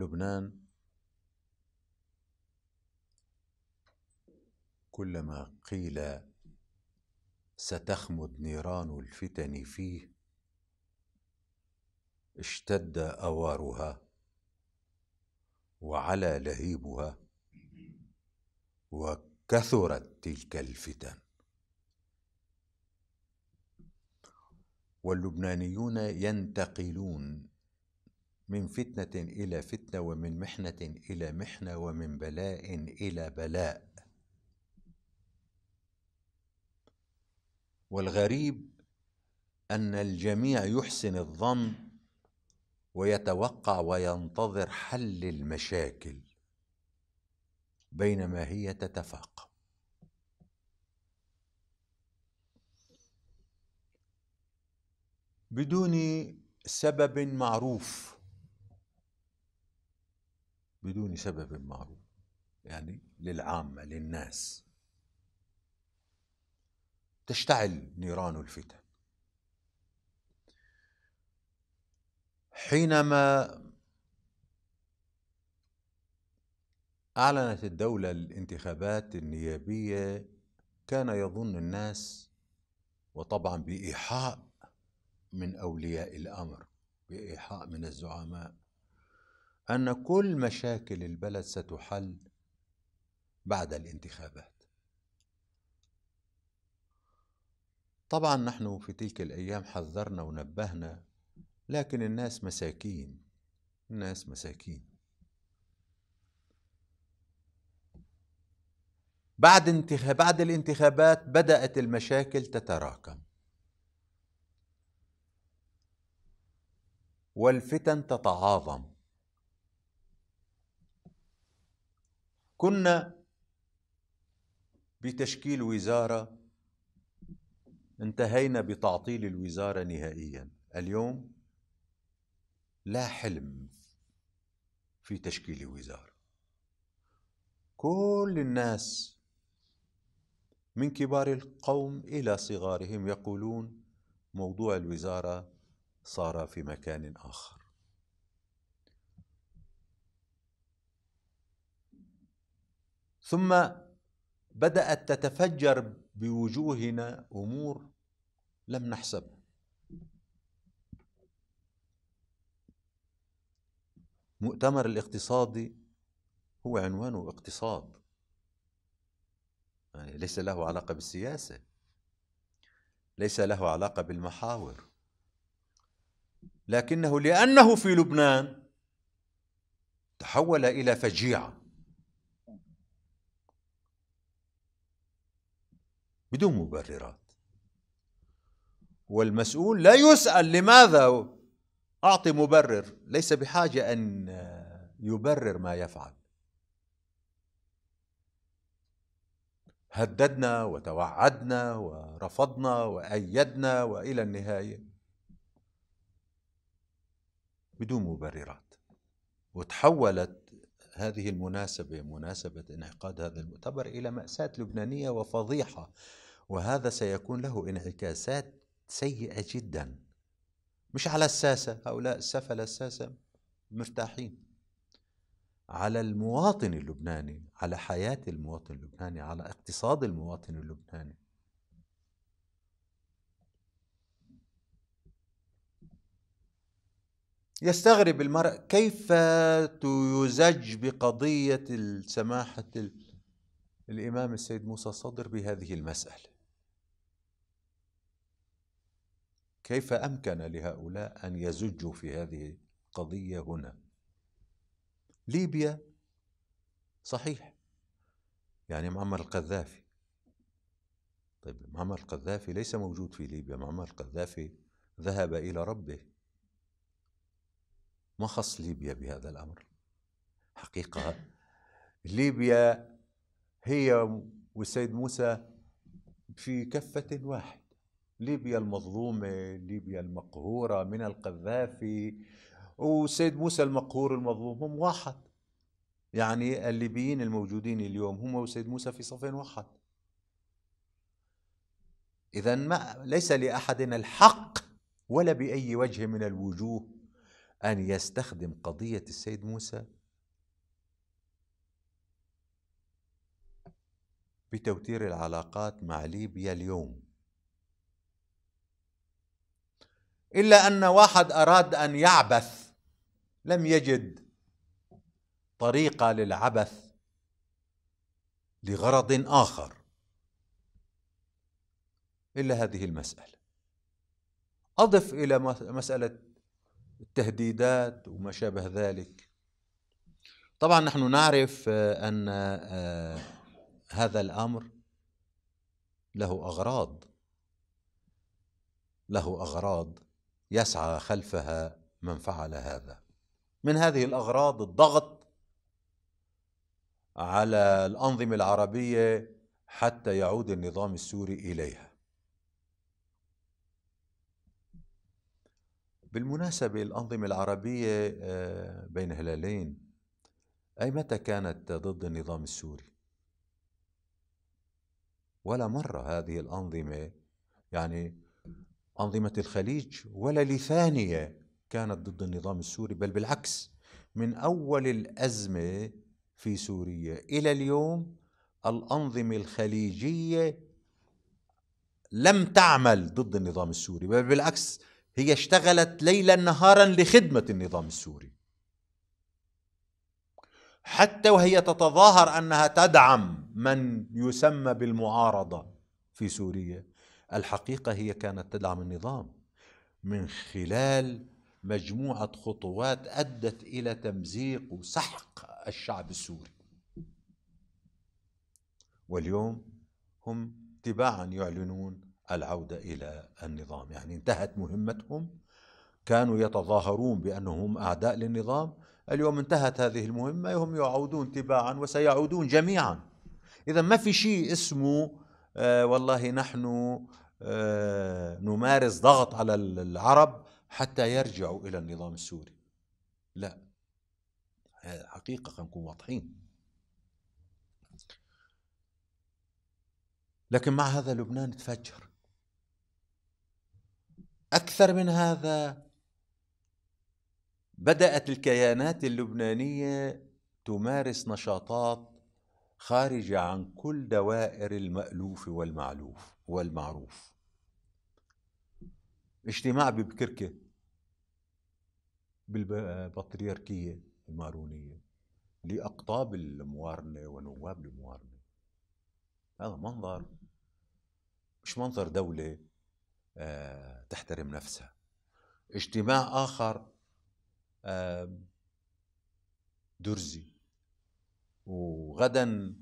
لبنان كلما قيل ستخمد نيران الفتن فيه اشتد اوارها وعلى لهيبها وكثرت تلك الفتن واللبنانيون ينتقلون من فتنة إلى فتنة ومن محنة إلى محنة ومن بلاء إلى بلاء والغريب أن الجميع يحسن الظن ويتوقع وينتظر حل المشاكل بينما هي تتفاقم بدون سبب معروف بدون سبب معروف يعني للعامة للناس تشتعل نيران الفتن حينما أعلنت الدولة الانتخابات النيابية كان يظن الناس وطبعا بإيحاء من أولياء الأمر بإيحاء من الزعماء ان كل مشاكل البلد ستحل بعد الانتخابات طبعا نحن في تلك الايام حذرنا ونبهنا لكن الناس مساكين الناس مساكين بعد انتخاب بعد الانتخابات بدات المشاكل تتراكم والفتن تتعاظم كنا بتشكيل وزاره انتهينا بتعطيل الوزاره نهائيا اليوم لا حلم في تشكيل وزاره كل الناس من كبار القوم الى صغارهم يقولون موضوع الوزاره صار في مكان اخر ثم بدأت تتفجر بوجوهنا أمور لم نحسبها مؤتمر الاقتصادي هو عنوانه اقتصاد يعني ليس له علاقة بالسياسة ليس له علاقة بالمحاور لكنه لأنه في لبنان تحول إلى فجيعة بدون مبررات والمسؤول لا يسأل لماذا أعطي مبرر ليس بحاجة أن يبرر ما يفعل هددنا وتوعدنا ورفضنا وأيدنا وإلى النهاية بدون مبررات وتحولت هذه المناسبة مناسبة انعقاد هذا المؤتمر إلى مأساة لبنانية وفضيحة وهذا سيكون له انعكاسات سيئة جدا مش على الساسة هؤلاء السفلة الساسة مرتاحين على المواطن اللبناني على حياة المواطن اللبناني على اقتصاد المواطن اللبناني يستغرب المرء كيف تزج بقضية سماحة الإمام السيد موسى صدر بهذه المسألة كيف أمكن لهؤلاء أن يزجوا في هذه القضية هنا ليبيا صحيح يعني معمر القذافي طيب معمر القذافي ليس موجود في ليبيا معمر القذافي ذهب إلى ربه ما خص ليبيا بهذا الأمر حقيقة ليبيا هي والسيد موسى في كفة واحد ليبيا المظلومة ليبيا المقهورة من القذافي والسيد موسى المقهور المظلوم هم واحد يعني الليبيين الموجودين اليوم هم والسيد موسى في صف واحد إذا ما ليس لأحد الحق ولا بأي وجه من الوجوه أن يستخدم قضية السيد موسى بتوتير العلاقات مع ليبيا اليوم إلا أن واحد أراد أن يعبث لم يجد طريقة للعبث لغرض آخر إلا هذه المسألة أضف إلى مسألة التهديدات وما شابه ذلك طبعا نحن نعرف آه، ان آه، هذا الامر له اغراض له اغراض يسعى خلفها من فعل هذا من هذه الاغراض الضغط على الانظمه العربيه حتى يعود النظام السوري اليها بالمناسبة الأنظمة العربية آه، بين هلالين أي متى كانت ضد النظام السوري ولا مرة هذه الأنظمة يعني أنظمة الخليج ولا لثانية كانت ضد النظام السوري بل بالعكس من أول الأزمة في سوريا إلى اليوم الأنظمة الخليجية لم تعمل ضد النظام السوري بل بالعكس هي اشتغلت ليلا نهارا لخدمة النظام السوري حتى وهي تتظاهر أنها تدعم من يسمى بالمعارضة في سوريا الحقيقة هي كانت تدعم النظام من خلال مجموعة خطوات أدت إلى تمزيق وسحق الشعب السوري واليوم هم تباعا يعلنون العودة إلى النظام يعني انتهت مهمتهم كانوا يتظاهرون بأنهم أعداء للنظام اليوم انتهت هذه المهمة هم يعودون تباعا وسيعودون جميعا إذا ما في شيء اسمه آه والله نحن آه نمارس ضغط على العرب حتى يرجعوا إلى النظام السوري لا حقيقة خلينا نكون واضحين لكن مع هذا لبنان تفجر اكثر من هذا بدات الكيانات اللبنانيه تمارس نشاطات خارجه عن كل دوائر المالوف والمعلوف والمعروف اجتماع ببكركه بالبطريركيه المارونيه لاقطاب الموارنه ونواب الموارنه هذا منظر مش منظر دوله آه، تحترم نفسها اجتماع آخر درزي وغدا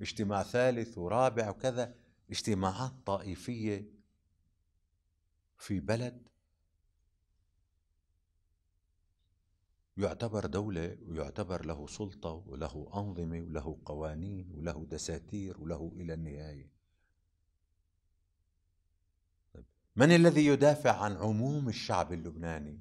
اجتماع ثالث ورابع وكذا اجتماعات طائفية في بلد يعتبر دولة ويعتبر له سلطة وله أنظمة وله قوانين وله دساتير وله إلى النهاية من الذي يدافع عن عموم الشعب اللبناني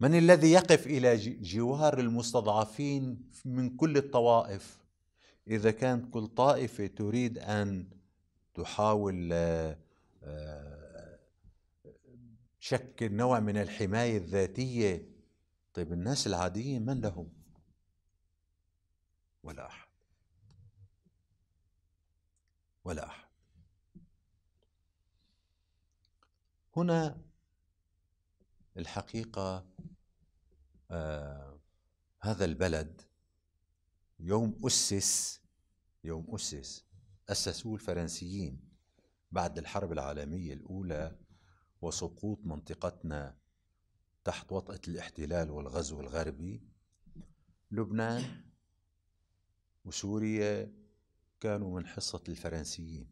من الذي يقف الى جوار المستضعفين من كل الطوائف اذا كانت كل طائفه تريد ان تحاول آه، آه، شكل نوع من الحمايه الذاتيه طيب الناس العاديه من لهم ولا احد ولا أحد هنا الحقيقة آه هذا البلد يوم أسس يوم أسس أسسوه الفرنسيين بعد الحرب العالمية الأولى وسقوط منطقتنا تحت وطأة الاحتلال والغزو الغربي لبنان وسوريا كانوا من حصة الفرنسيين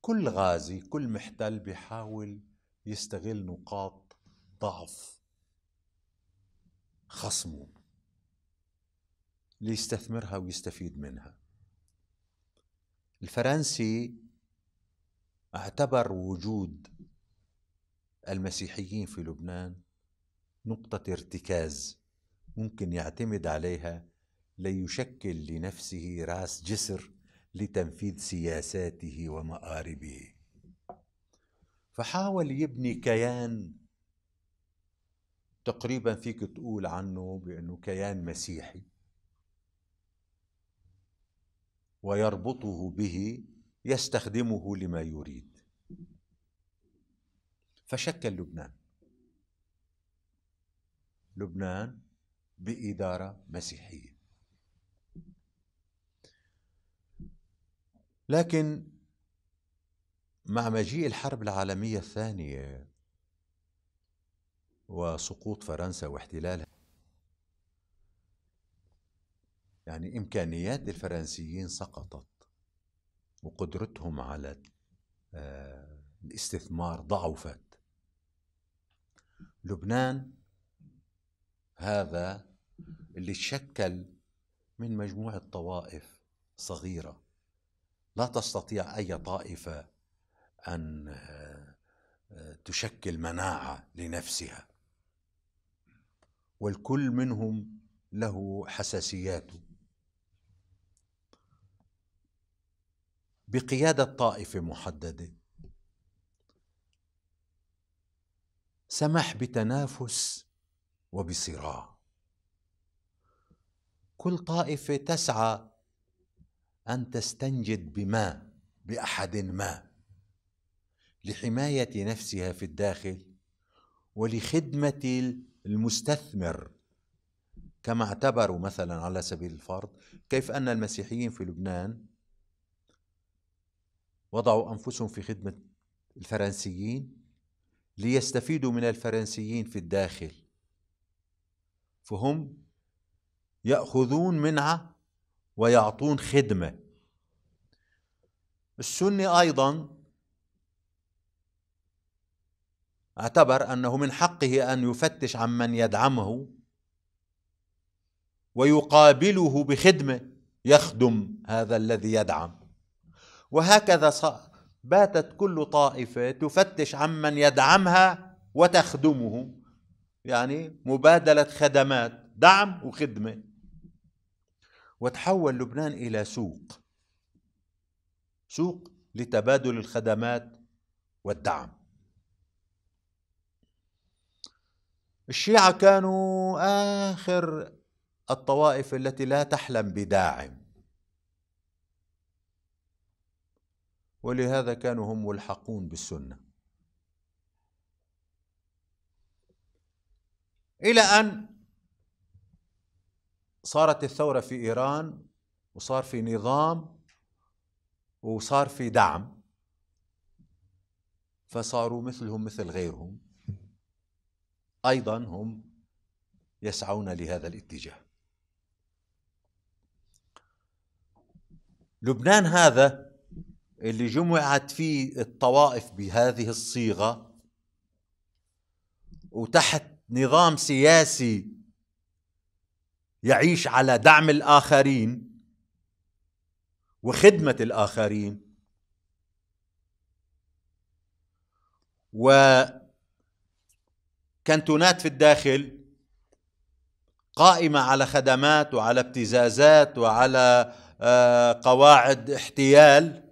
كل غازي كل محتل بيحاول يستغل نقاط ضعف خصمه ليستثمرها ويستفيد منها الفرنسي اعتبر وجود المسيحيين في لبنان نقطة ارتكاز ممكن يعتمد عليها ليشكل لنفسه راس جسر لتنفيذ سياساته ومآربه فحاول يبني كيان تقريبا فيك تقول عنه بأنه كيان مسيحي ويربطه به يستخدمه لما يريد فشكل لبنان لبنان بإدارة مسيحية لكن مع مجيء الحرب العالمية الثانية وسقوط فرنسا واحتلالها يعني إمكانيات الفرنسيين سقطت وقدرتهم على آه، الاستثمار ضعفت لبنان هذا اللي تشكل من مجموعة طوائف صغيرة لا تستطيع اي طائفه ان آه، تشكل مناعه لنفسها والكل منهم له حساسياته بقياده طائفه محدده سمح بتنافس وبصراع كل طائفه تسعى أن تستنجد بما بأحد ما لحماية نفسها في الداخل ولخدمة المستثمر كما اعتبروا مثلا على سبيل الفرض كيف أن المسيحيين في لبنان وضعوا أنفسهم في خدمة الفرنسيين ليستفيدوا من الفرنسيين في الداخل فهم يأخذون منعة ويعطون خدمه السني ايضا اعتبر انه من حقه ان يفتش عمن يدعمه ويقابله بخدمه يخدم هذا الذي يدعم وهكذا باتت كل طائفه تفتش عمن يدعمها وتخدمه يعني مبادله خدمات دعم وخدمه وتحول لبنان إلى سوق سوق لتبادل الخدمات والدعم الشيعة كانوا آخر الطوائف التي لا تحلم بداعم ولهذا كانوا هم ملحقون بالسنة إلى أن صارت الثورة في إيران وصار في نظام وصار في دعم فصاروا مثلهم مثل غيرهم أيضا هم يسعون لهذا الاتجاه لبنان هذا اللي جمعت فيه الطوائف بهذه الصيغة وتحت نظام سياسي يعيش على دعم الآخرين وخدمة الآخرين وكنتونات في الداخل قائمة على خدمات وعلى ابتزازات وعلى آه، قواعد احتيال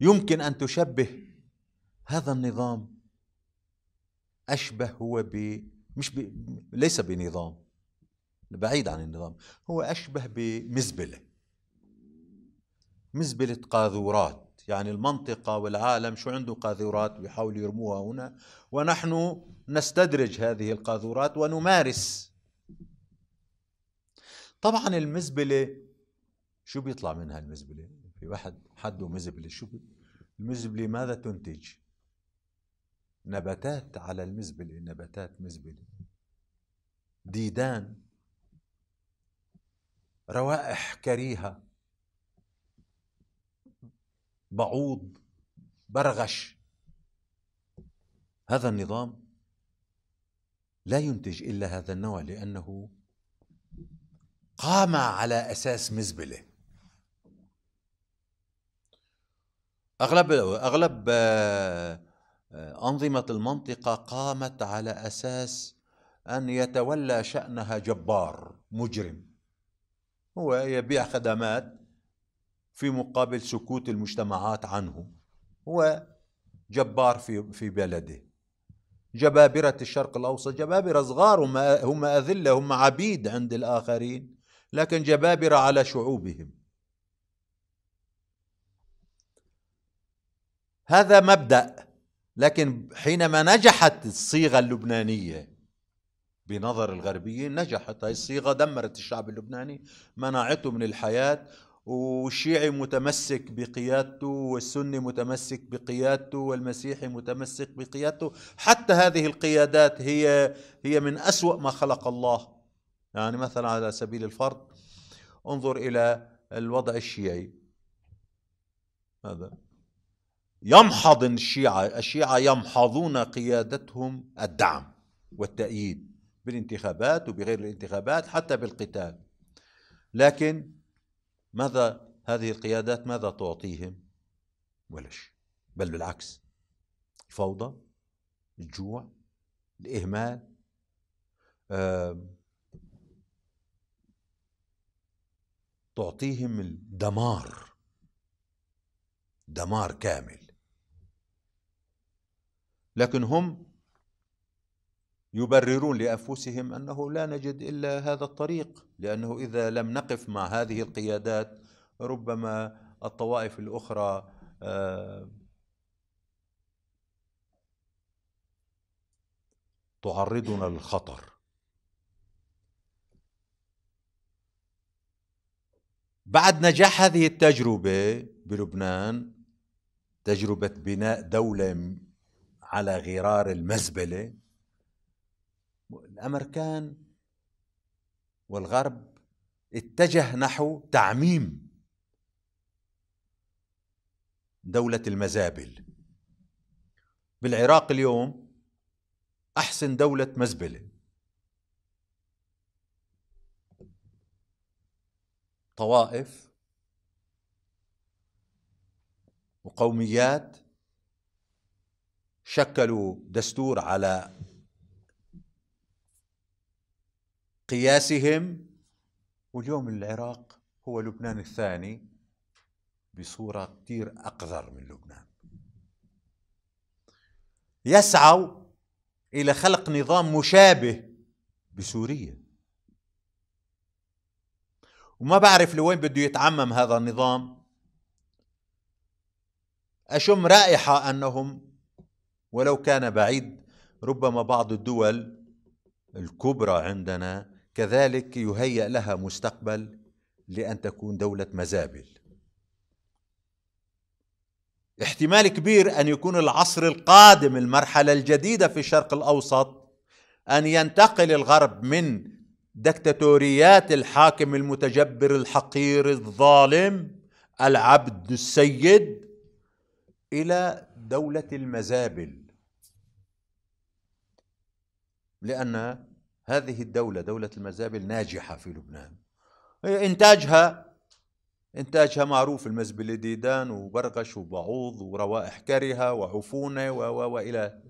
يمكن أن تشبه هذا النظام أشبه هو ب مش ب... ليس بنظام بعيد عن النظام هو أشبه بمزبلة مزبلة قاذورات يعني المنطقة والعالم شو عنده قاذورات بيحاولوا يرموها هنا ونحن نستدرج هذه القاذورات ونمارس طبعا المزبلة شو بيطلع منها المزبلة في واحد حده مزبلة شو المزبلة ماذا تنتج نباتات على المزبلة إيه؟ نباتات مزبلة ديدان روائح كريهة بعوض برغش هذا النظام لا ينتج إلا هذا النوع لأنه قام على أساس مزبلة أغلب أغلب آه، أنظمة المنطقة قامت على أساس أن يتولى شأنها جبار مجرم هو يبيع خدمات في مقابل سكوت المجتمعات عنه هو جبار في في بلده جبابرة الشرق الأوسط جبابرة صغار هم هم أذلة هم عبيد عند الآخرين لكن جبابرة على شعوبهم هذا مبدأ لكن حينما نجحت الصيغة اللبنانية بنظر الغربيين نجحت هاي الصيغة دمرت الشعب اللبناني منعته من الحياة والشيعي متمسك بقيادته والسني متمسك بقيادته والمسيحي متمسك بقيادته حتى هذه القيادات هي هي من أسوأ ما خلق الله يعني مثلا على سبيل الفرض انظر إلى الوضع الشيعي هذا يمحض الشيعة الشيعة يمحضون قيادتهم الدعم والتأييد بالانتخابات وبغير الانتخابات حتى بالقتال لكن ماذا هذه القيادات ماذا تعطيهم ولا شيء بل بالعكس الفوضى الجوع الإهمال أه تعطيهم الدمار دمار كامل لكن هم يبررون لانفسهم انه لا نجد الا هذا الطريق لانه اذا لم نقف مع هذه القيادات ربما الطوائف الاخرى آه، تعرضنا للخطر بعد نجاح هذه التجربه بلبنان تجربه بناء دوله على غرار المزبله الامريكان والغرب اتجه نحو تعميم دوله المزابل بالعراق اليوم احسن دوله مزبله طوائف وقوميات شكلوا دستور على قياسهم واليوم العراق هو لبنان الثاني بصورة كثير أقذر من لبنان يسعوا إلى خلق نظام مشابه بسوريا وما بعرف لوين بده يتعمم هذا النظام أشم رائحة أنهم ولو كان بعيد ربما بعض الدول الكبرى عندنا كذلك يهيأ لها مستقبل لأن تكون دولة مزابل احتمال كبير أن يكون العصر القادم المرحلة الجديدة في الشرق الأوسط أن ينتقل الغرب من دكتاتوريات الحاكم المتجبر الحقير الظالم العبد السيد إلى دولة المزابل لأن هذه الدولة دولة المزابل ناجحة في لبنان إنتاجها إنتاجها معروف المزبلة ديدان وبرقش وبعوض وروائح كرهة وعفونة و و وإلى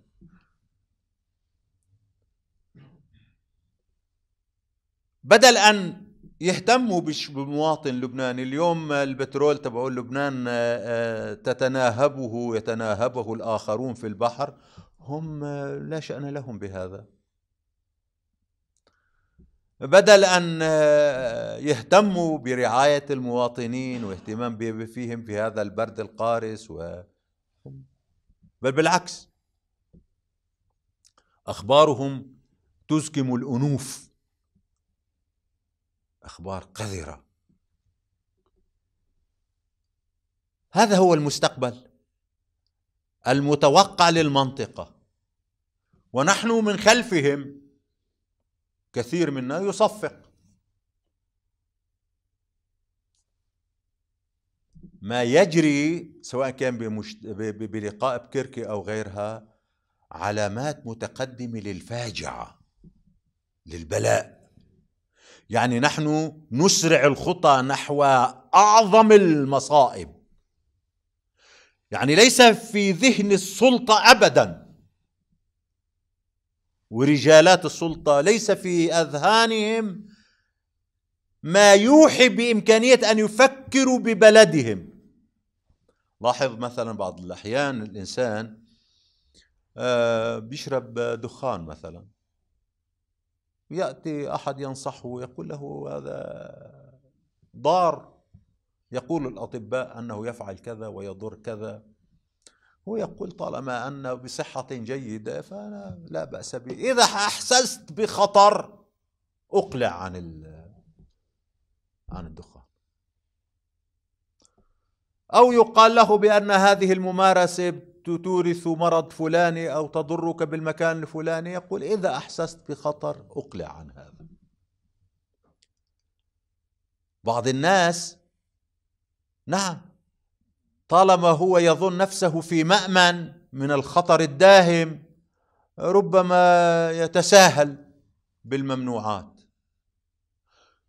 بدل أن يهتموا بمواطن لبناني اليوم البترول تبع لبنان آه، آه، تتناهبه يتناهبه الآخرون في البحر هم آه، لا شأن لهم بهذا بدل أن آه، يهتموا برعاية المواطنين واهتمام فيهم في هذا البرد القارس و بل بالعكس أخبارهم تزكم الأنوف أخبار قذرة هذا هو المستقبل المتوقع للمنطقة ونحن من خلفهم كثير منا يصفق ما يجري سواء كان بمشت... ب... بلقاء بكركي او غيرها علامات متقدمه للفاجعه للبلاء يعني نحن نسرع الخطى نحو اعظم المصائب يعني ليس في ذهن السلطه ابدا ورجالات السلطه ليس في اذهانهم ما يوحي بامكانيه ان يفكروا ببلدهم لاحظ مثلا بعض الاحيان الانسان آه، بيشرب دخان مثلا ياتي احد ينصحه ويقول له هذا ضار يقول الاطباء انه يفعل كذا ويضر كذا هو يقول طالما أن بصحة جيدة فأنا لا بأس به إذا أحسست بخطر أقلع عن عن الدخان أو يقال له بأن هذه الممارسة تورث مرض فلاني أو تضرك بالمكان الفلاني يقول إذا أحسست بخطر أقلع عن هذا بعض الناس نعم طالما هو يظن نفسه في مامن من الخطر الداهم ربما يتساهل بالممنوعات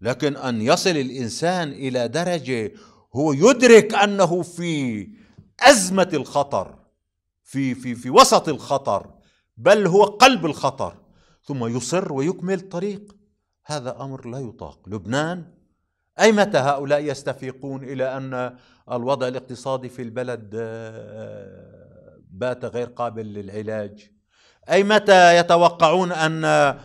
لكن ان يصل الانسان الى درجه هو يدرك انه في ازمه الخطر في في في وسط الخطر بل هو قلب الخطر ثم يصر ويكمل الطريق هذا امر لا يطاق لبنان أي متى هؤلاء يستفيقون إلى أن الوضع الاقتصادي في البلد آه، بات غير قابل للعلاج أي متى يتوقعون آه،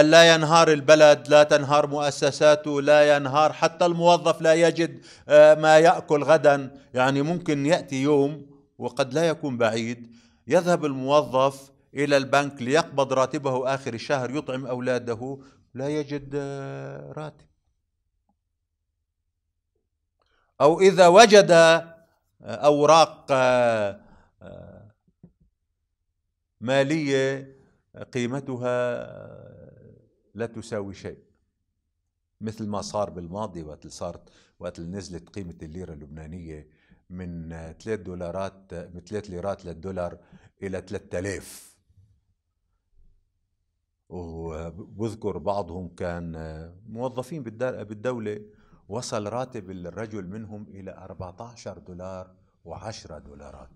أن لا ينهار البلد لا تنهار مؤسساته لا ينهار حتى الموظف لا يجد آه، ما يأكل غدا يعني ممكن يأتي يوم وقد لا يكون بعيد يذهب الموظف إلى البنك ليقبض راتبه آخر الشهر يطعم أولاده لا يجد راتب او اذا وجد اوراق آه، ماليه قيمتها آه، لا تساوي شيء مثل ما صار بالماضي وقت صارت وقت نزلت قيمه الليره اللبنانيه من 3 آه، دولارات من 3 ليرات للدولار الى 3000 وبذكر بعضهم كان موظفين بالدوله وصل راتب الرجل منهم إلى 14 دولار و10 دولارات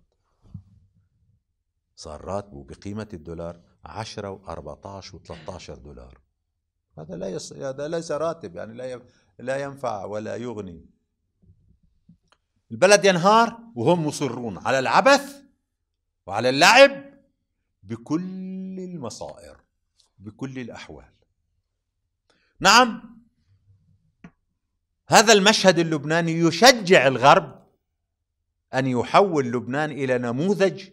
صار راتبه بقيمة الدولار 10 و14 و13 دولار هذا لا يص... هذا ليس راتب يعني لا ي... لا ينفع ولا يغني البلد ينهار وهم مصرون على العبث وعلى اللعب بكل المصائر بكل الأحوال نعم هذا المشهد اللبناني يشجع الغرب ان يحول لبنان الى نموذج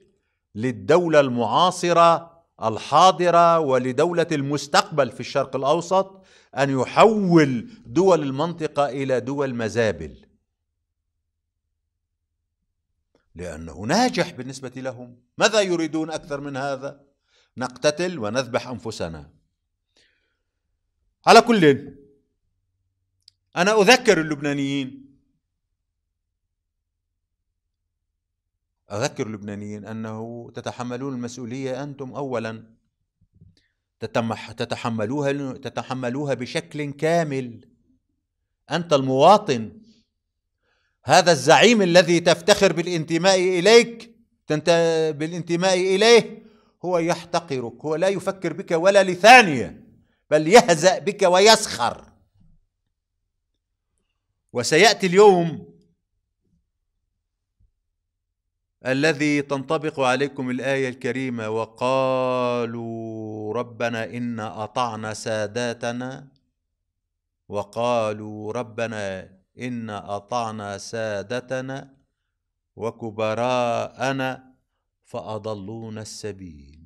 للدوله المعاصره الحاضره ولدوله المستقبل في الشرق الاوسط ان يحول دول المنطقه الى دول مزابل لانه ناجح بالنسبه لهم ماذا يريدون اكثر من هذا نقتتل ونذبح انفسنا على كل أنا أذكر اللبنانيين أذكر اللبنانيين أنه تتحملون المسؤولية أنتم أولا تتحملوها تتحملوها بشكل كامل أنت المواطن هذا الزعيم الذي تفتخر بالانتماء إليك تنت... بالانتماء إليه هو يحتقرك هو لا يفكر بك ولا لثانية بل يهزأ بك ويسخر وسياتي اليوم الذي تنطبق عليكم الايه الكريمه وقالوا ربنا انا اطعنا ساداتنا وقالوا ربنا انا اطعنا سادتنا وكبراءنا فاضلونا السبيل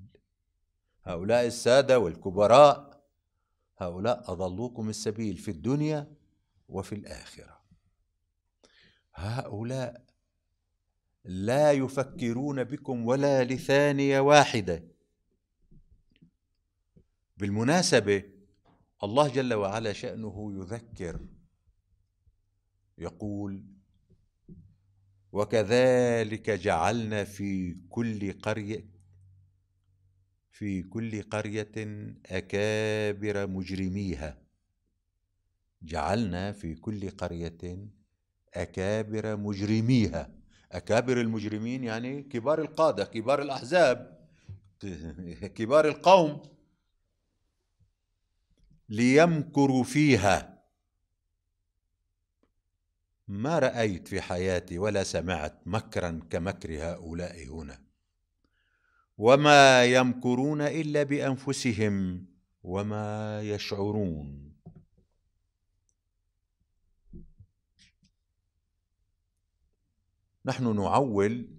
هؤلاء الساده والكبراء هؤلاء اضلوكم السبيل في الدنيا وفي الاخره هؤلاء لا يفكرون بكم ولا لثانيه واحده بالمناسبه الله جل وعلا شانه يذكر يقول وكذلك جعلنا في كل قريه في كل قريه اكابر مجرميها جعلنا في كل قريه أكابر مجرميها أكابر المجرمين يعني كبار القادة كبار الأحزاب كبار القوم ليمكروا فيها ما رأيت في حياتي ولا سمعت مكرا كمكر هؤلاء هنا وما يمكرون إلا بأنفسهم وما يشعرون نحن نعول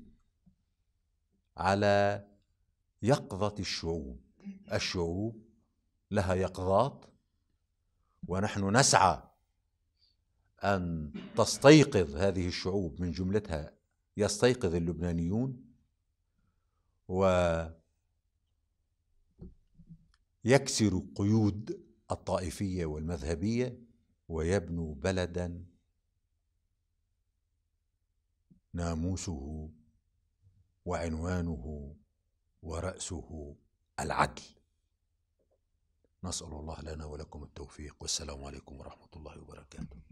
على يقظة الشعوب الشعوب لها يقظات ونحن نسعى أن تستيقظ هذه الشعوب من جملتها يستيقظ اللبنانيون يكسر قيود الطائفية والمذهبية ويبنوا بلدا ناموسه وعنوانه ورأسه العدل نسأل الله لنا ولكم التوفيق والسلام عليكم ورحمة الله وبركاته